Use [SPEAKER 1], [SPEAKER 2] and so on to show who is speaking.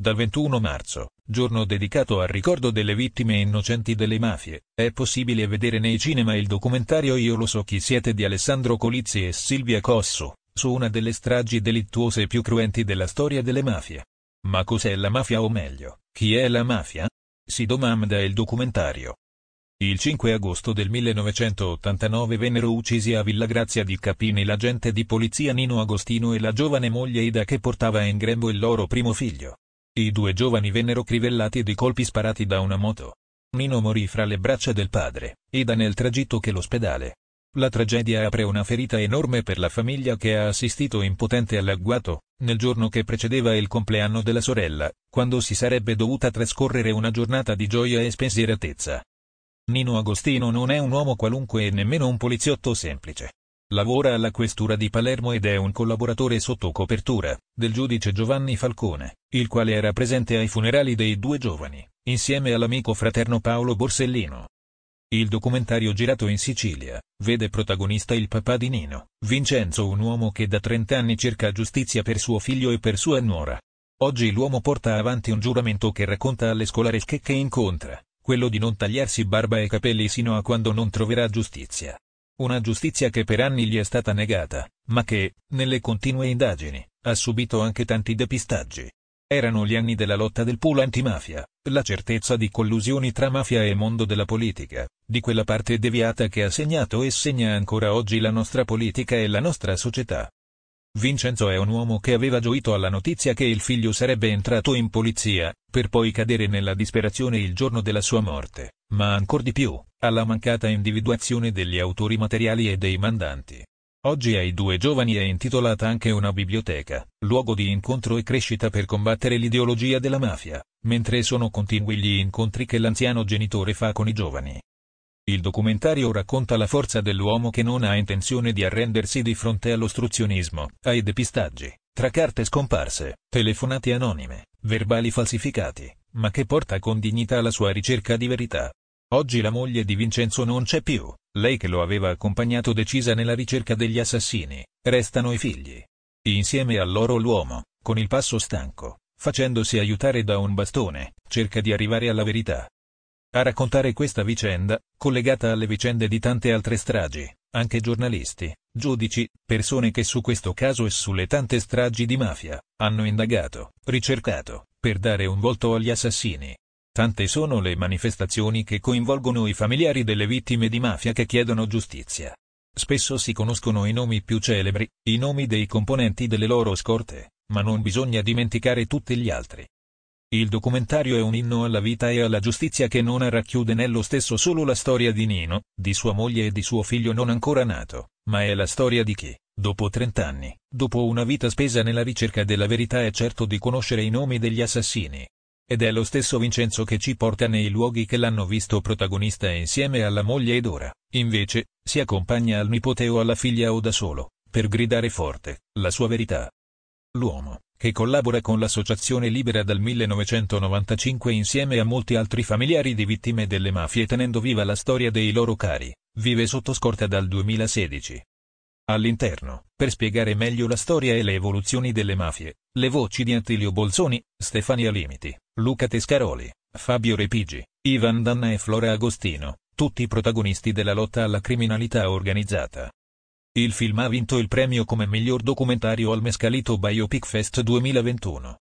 [SPEAKER 1] Dal 21 marzo, giorno dedicato al ricordo delle vittime innocenti delle mafie, è possibile vedere nei cinema il documentario Io lo so chi siete di Alessandro Colizzi e Silvia Cosso, su una delle stragi delittuose più cruenti della storia delle mafie. Ma cos'è la mafia o meglio, chi è la mafia? Si domanda il documentario. Il 5 agosto del 1989 vennero uccisi a Villa Grazia di Capini l'agente di polizia Nino Agostino e la giovane moglie Ida che portava in grembo il loro primo figlio. I due giovani vennero crivellati di colpi sparati da una moto. Nino morì fra le braccia del padre, ed nel tragitto che l'ospedale. La tragedia apre una ferita enorme per la famiglia che ha assistito impotente all'agguato, nel giorno che precedeva il compleanno della sorella, quando si sarebbe dovuta trascorrere una giornata di gioia e spensieratezza. Nino Agostino non è un uomo qualunque e nemmeno un poliziotto semplice. Lavora alla questura di Palermo ed è un collaboratore sotto copertura del giudice Giovanni Falcone, il quale era presente ai funerali dei due giovani, insieme all'amico fraterno Paolo Borsellino. Il documentario girato in Sicilia vede protagonista il papà di Nino, Vincenzo, un uomo che da 30 anni cerca giustizia per suo figlio e per sua nuora. Oggi l'uomo porta avanti un giuramento che racconta alle scolaresche che incontra, quello di non tagliarsi barba e capelli sino a quando non troverà giustizia. Una giustizia che per anni gli è stata negata, ma che, nelle continue indagini, ha subito anche tanti depistaggi. Erano gli anni della lotta del pool antimafia, la certezza di collusioni tra mafia e mondo della politica, di quella parte deviata che ha segnato e segna ancora oggi la nostra politica e la nostra società. Vincenzo è un uomo che aveva gioito alla notizia che il figlio sarebbe entrato in polizia, per poi cadere nella disperazione il giorno della sua morte, ma ancor di più, alla mancata individuazione degli autori materiali e dei mandanti. Oggi ai due giovani è intitolata anche una biblioteca, luogo di incontro e crescita per combattere l'ideologia della mafia, mentre sono continui gli incontri che l'anziano genitore fa con i giovani. Il documentario racconta la forza dell'uomo che non ha intenzione di arrendersi di fronte all'ostruzionismo, ai depistaggi, tra carte scomparse, telefonate anonime, verbali falsificati, ma che porta con dignità la sua ricerca di verità. Oggi la moglie di Vincenzo non c'è più, lei che lo aveva accompagnato decisa nella ricerca degli assassini, restano i figli. Insieme a loro l'uomo, con il passo stanco, facendosi aiutare da un bastone, cerca di arrivare alla verità. A raccontare questa vicenda, collegata alle vicende di tante altre stragi, anche giornalisti, giudici, persone che su questo caso e sulle tante stragi di mafia, hanno indagato, ricercato, per dare un volto agli assassini, Tante sono le manifestazioni che coinvolgono i familiari delle vittime di mafia che chiedono giustizia. Spesso si conoscono i nomi più celebri, i nomi dei componenti delle loro scorte, ma non bisogna dimenticare tutti gli altri. Il documentario è un inno alla vita e alla giustizia che non racchiude nello stesso solo la storia di Nino, di sua moglie e di suo figlio non ancora nato, ma è la storia di chi, dopo 30 anni, dopo una vita spesa nella ricerca della verità è certo di conoscere i nomi degli assassini, ed è lo stesso Vincenzo che ci porta nei luoghi che l'hanno visto protagonista insieme alla moglie ed ora, invece, si accompagna al nipote o alla figlia o da solo, per gridare forte, la sua verità. L'uomo, che collabora con l'Associazione Libera dal 1995 insieme a molti altri familiari di vittime delle mafie tenendo viva la storia dei loro cari, vive sotto scorta dal 2016. All'interno, per spiegare meglio la storia e le evoluzioni delle mafie, le voci di Attilio Bolzoni, Stefania Limiti, Luca Tescaroli, Fabio Repigi, Ivan Danna e Flora Agostino, tutti protagonisti della lotta alla criminalità organizzata. Il film ha vinto il premio come miglior documentario al Mescalito Biopic Fest 2021.